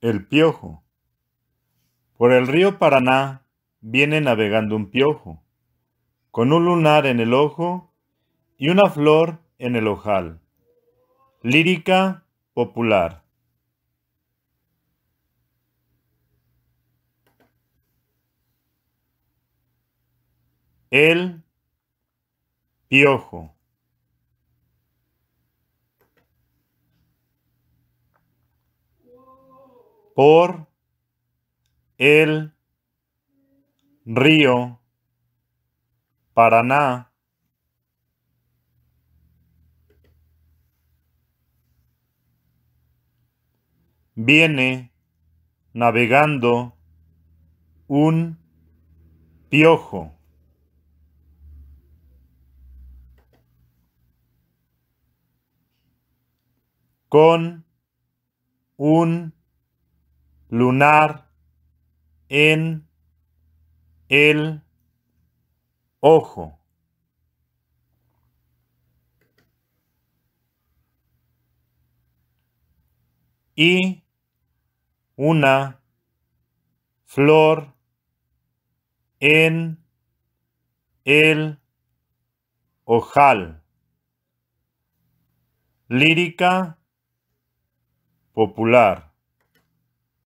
El piojo. Por el río Paraná viene navegando un piojo, con un lunar en el ojo y una flor en el ojal. Lírica popular. El piojo. por el río Paraná. Viene navegando un piojo. Con un lunar en el ojo. Y una flor en el ojal. Lírica popular.